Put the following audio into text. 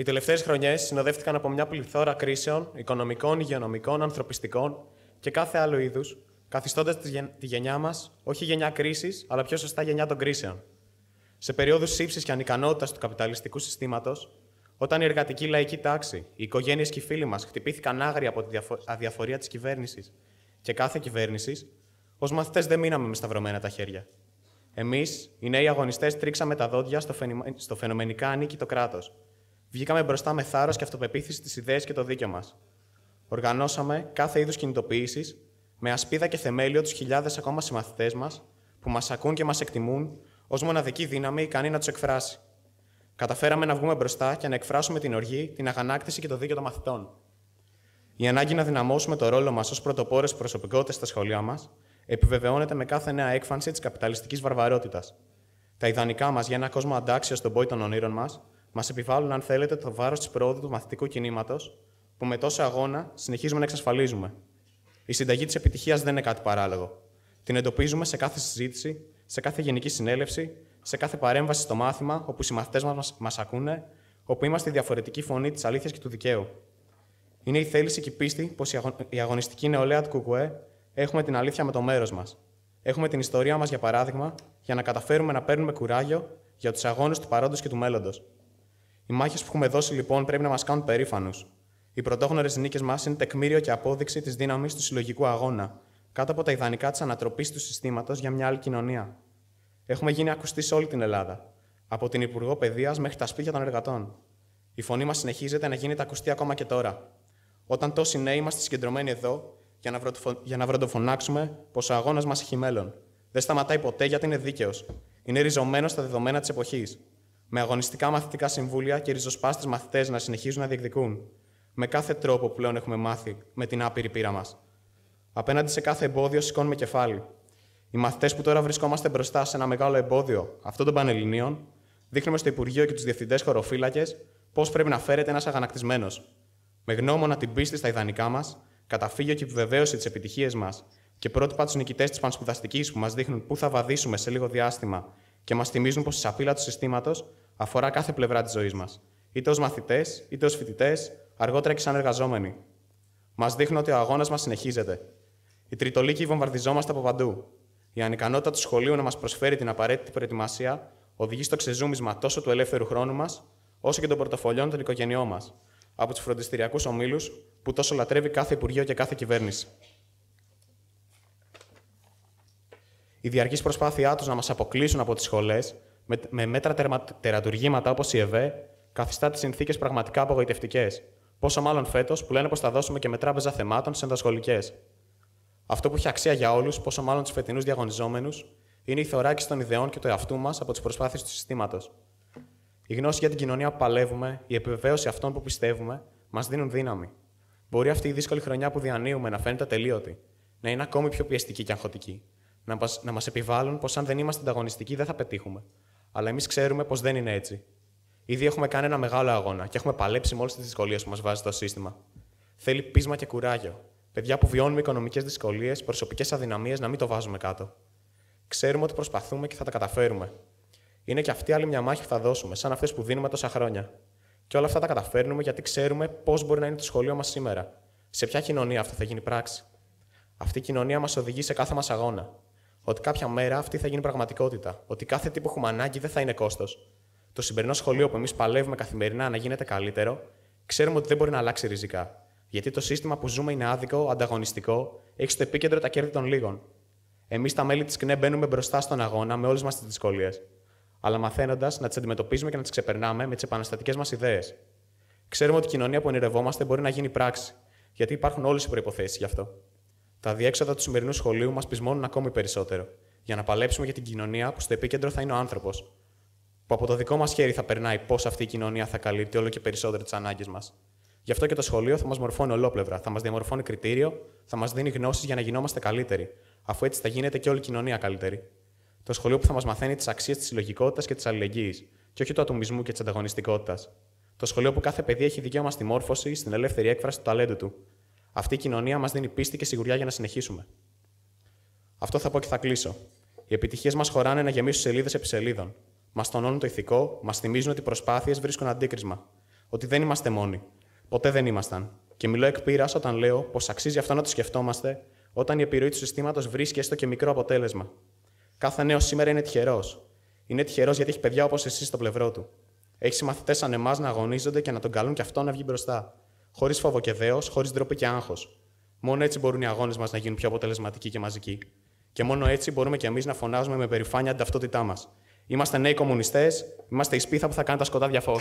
Οι τελευταίες χρονιές συνοδεύτηκαν από μια πληθώρα κρίσεων οικονομικών, υγειονομικών, ανθρωπιστικών και κάθε άλλου είδους, καθιστώντας τη γενιά μας όχι γενιά κρίσης, αλλά πιο σωστά γενιά των κρίσεων. Σε περίοδους ύψη και ανικανότητας του καπιταλιστικού συστήματος, όταν η εργατική λαϊκή τάξη, οι οικογένειες και οι φίλοι μας χτυπήθηκαν άγρια από τη αδιαφορία της κυβέρνησης και κάθε κυβέρνησης, ως μαθητές δεν μείναμε με σταυρωμένα τα χέρια. Εμείς, οι νέοι αγωνιστές, τρίξαμε τα δόντια στο φαινομενικά ανήκει το κράτος Βγήκαμε μπροστά με θάρρος και αυτοπεποίθηση στι ιδέες και το δίκαιο μας. Οργανώσαμε κάθε είδους κινητοποίησης με ασπίδα και θεμέλιο τους χιλιάδες ακόμα συμμαθητές μας που μας ακούν και μας εκτιμούν ως μοναδική δύναμη ικανή να τους εκφράσει. Καταφέραμε να βγούμε μπροστά και να εκφράσουμε την οργή, την αγανάκτηση και το δίκαιο των μαθητών. Η ανάγκη να δυναμώσουμε το ρόλο μας ως πρωτοπόρες προσωπικότητες στα σχολεία μας επιβεβαιώνεται με κάθε νέα έκφανση της καπιταλιστικής βαρβαρότητας. Τα ιδανικά μας για ένα κόσμο αντάξιο στον πόη των ονείρων μας μας επιβάλλουν, αν θέλετε, το βάρος της πρόοδου του μαθητικού κινήματος που με τόσο αγώνα συνεχίζουμε να εξασφαλίζουμε. Η συνταγή της επιτυχίας δεν είναι κάτι παράλογο. Την εντοπίζουμε σε κάθε συζήτηση, σε κάθε γενική συνέλευση, σε κάθε παρέμβαση στο μάθημα όπου οι μαθητέ μα ακούνε, όπου είμαστε η διαφορετική φωνή της αλήθειας και του δικαίου. Είναι η θέληση και η πίστη πως η αγωνιστική νεολαία του Κουκουέ έχουμε την αλήθεια με το μέρος μας. Έχουμε την ιστορία μας για παράδειγμα για να καταφέρουμε να παίρνουμε κουράγιο για τους αγώνες του παρόντος και του μέλλοντος. Οι μάχες που έχουμε δώσει λοιπόν πρέπει να μας κάνουν περήφανους. Οι πρωτόγνωρες νίκες μας είναι τεκμήριο και απόδειξη της δύναμης του συλλογικού αγώνα, κάτω από τα ιδανικά της ανατροπής του συστήματος για μια άλλη κοινωνία. Έχουμε γίνει ακουστοί σε όλη την Ελλάδα, από την Υπουργό Παιδείας μέχρι τα σπίτια των εργατών. Η φωνή μας συνεχίζεται να γίνεται ακουστή ακόμα και τώρα, όταν τόσοι νέοι είμαστε συγκεντρωμένοι εδώ για να βροντοφωνάξουμε πως ο αγώνας μας έχει μέλλον. Δεν σταματάει ποτέ γιατί είναι δίκαιος. Είναι ριζωμένος στα δεδομένα της εποχής. Με αγωνιστικά μαθητικά συμβούλια και ριζοσπάστες μαθητές να συνεχίζουν να διεκδικούν με κάθε τρόπο που πλέον έχουμε μάθει με την άπειρη πείρα μας. Απέναντι σε κάθε εμπόδιο σηκώνουμε κεφάλι. Οι μαθητές που τώρα βρισκόμαστε μπροστά σε ένα μεγάλο εμπόδιο αυτών των Πανελληνίων, δείχνουμε στο Υπουργείο και τους διευθυντές χωροφύλακες πώς πρέπει να φέρεται ένας αγανακτισμένος. Με γνώμονα την πίστη στα ιδανικά μας, καταφύγιο και επιβεβαίωση της επιτυχίας μας και πρότυπα τους νικητές της πανσπουδαστικής που μας δείχνουν πού θα βαδίσουμε σε λίγο διάστημα και μας θυμίζουν πως η σαπίλα του συστήματος αφορά κάθε πλευρά της ζωής μας, είτε ως μαθητές, είτε ως φοιτητές, αργότερα και σαν εργαζόμενοι. Μας δείχνουν ότι ο αγώνας μας συνεχίζεται. Οι τριτολίκοι βομβαρδιζόμαστε από παντού. Η ανικανότητα του σχολείου να μας προσφέρει την απαραίτητη προετοιμασία οδηγεί στο ξεζούμισμα τόσο του ελεύθερου χρόνου μας, όσο και των πορτοφολιών των οικογενειών μας, από τους φροντιστηριακούς ομίλους που τόσο λατρεύει κάθε Υπουργείο και κάθε κυβέρνηση. η διαρκής προσπάθειά τους να μας αποκλείσουν από τις σχολές με, μέτρα τερατουργήματα όπως η ΕΒΕ καθιστά τις συνθήκες πραγματικά απογοητευτικές. Πόσο μάλλον φέτος που λένε πως θα δώσουμε και με τράπεζα θεμάτων στις ενδοσχολικέ. Αυτό που έχει αξία για όλους, πόσο μάλλον τους φετινούς διαγωνιζόμενους, είναι η θωράκιση των ιδεών και του εαυτού μας από τις προσπάθειες του συστήματος. Η γνώση για την κοινωνία που παλεύουμε, η επιβεβαίωση αυτών που πιστεύουμε, μας δίνουν δύναμη. Μπορεί αυτή η δύσκολη χρονιά που διανύουμε να φαίνεται τελείωτη, να είναι ακόμη πιο πιεστική και αγχωτική, να μας, επιβάλλουν πως αν δεν είμαστε ανταγωνιστικοί δεν θα πετύχουμε. Αλλά εμείς ξέρουμε πως δεν είναι έτσι. Ήδη έχουμε κάνει ένα μεγάλο αγώνα και έχουμε παλέψει με όλες τις δυσκολίες που μας βάζει το σύστημα. Θέλει πείσμα και κουράγιο. Παιδιά που βιώνουμε οικονομικές δυσκολίες, προσωπικές αδυναμίες, να μην το βάζουμε κάτω. Ξέρουμε ότι προσπαθούμε και θα τα καταφέρουμε. Είναι και αυτή άλλη μια μάχη που θα δώσουμε, σαν αυτές που δίνουμε τόσα χρόνια. Και όλα αυτά τα καταφέρνουμε γιατί ξέρουμε πώς μπορεί να είναι το σχολείο μας σήμερα. Σε ποια κοινωνία αυτό θα γίνει πράξη. Αυτή η κοινωνία μας οδηγεί σε κάθε μας αγώνα ότι κάποια μέρα αυτή θα γίνει πραγματικότητα. Ότι κάθε τι που έχουμε ανάγκη δεν θα είναι κόστος. Το σημερινό σχολείο που εμείς παλεύουμε καθημερινά να γίνεται καλύτερο, ξέρουμε ότι δεν μπορεί να αλλάξει ριζικά. Γιατί το σύστημα που ζούμε είναι άδικο, ανταγωνιστικό, έχει στο επίκεντρο τα κέρδη των λίγων. Εμείς, τα μέλη της ΚΝΕ, μπαίνουμε μπροστά στον αγώνα με όλες μας τις δυσκολίες. Αλλά μαθαίνοντας να τις αντιμετωπίζουμε και να τις ξεπερνάμε με τις επαναστατικές μας ιδέες. Ξέρουμε ότι η κοινωνία που ονειρευόμαστε μπορεί να γίνει πράξη, γιατί υπάρχουν όλες οι προποθέσει γι' αυτό. Τα διέξοδα του σημερινού σχολείου μας πεισμώνουν ακόμη περισσότερο, για να παλέψουμε για την κοινωνία που στο επίκεντρο θα είναι ο άνθρωπος, που από το δικό μας χέρι θα περνάει πώς αυτή η κοινωνία θα καλύπτει όλο και περισσότερο τις ανάγκες μας. Γι' αυτό και το σχολείο θα μας μορφώνει ολόπλευρα, θα μας διαμορφώνει κριτήριο, θα μας δίνει γνώσεις για να γινόμαστε καλύτεροι, αφού έτσι θα γίνεται και όλη η κοινωνία καλύτερη. Το σχολείο που θα μας μαθαίνει τις αξίες της συλλογικότητας και της αλληλεγγύης, και όχι του ατομισμού και της ανταγωνιστικότητας. Το σχολείο που κάθε παιδί έχει δικαίωμα στη μόρφωση, στην ελεύθερη έκφραση του ταλέντου του, αυτή η κοινωνία μας δίνει πίστη και σιγουριά για να συνεχίσουμε. Αυτό θα πω και θα κλείσω. Οι επιτυχίες μας χωράνε να γεμίσουν σελίδες επί σελίδων. Μας τονώνουν το ηθικό, μας θυμίζουν ότι οι προσπάθειες βρίσκουν αντίκρισμα. Ότι δεν είμαστε μόνοι. Ποτέ δεν ήμασταν. Και μιλώ εκ πείρας όταν λέω πως αξίζει αυτό να το σκεφτόμαστε όταν η επιρροή του συστήματος βρίσκει έστω και μικρό αποτέλεσμα. Κάθε νέος σήμερα είναι τυχερός. Είναι τυχερός γιατί έχει παιδιά όπως εσείς στο πλευρό του. Έχει μαθητέ σαν εμάς να αγωνίζονται και να τον καλούν και αυτό να βγει μπροστά. Χωρίς φόβο και δέο, χωρίς ντροπή και άγχος. Μόνο έτσι μπορούν οι αγώνες μας να γίνουν πιο αποτελεσματικοί και μαζικοί. Και μόνο έτσι μπορούμε κι εμείς να φωνάζουμε με περηφάνεια την ταυτότητά μας. Είμαστε νέοι κομμουνιστές, είμαστε η σπίθα που θα κάνει τα σκοτάδια φως.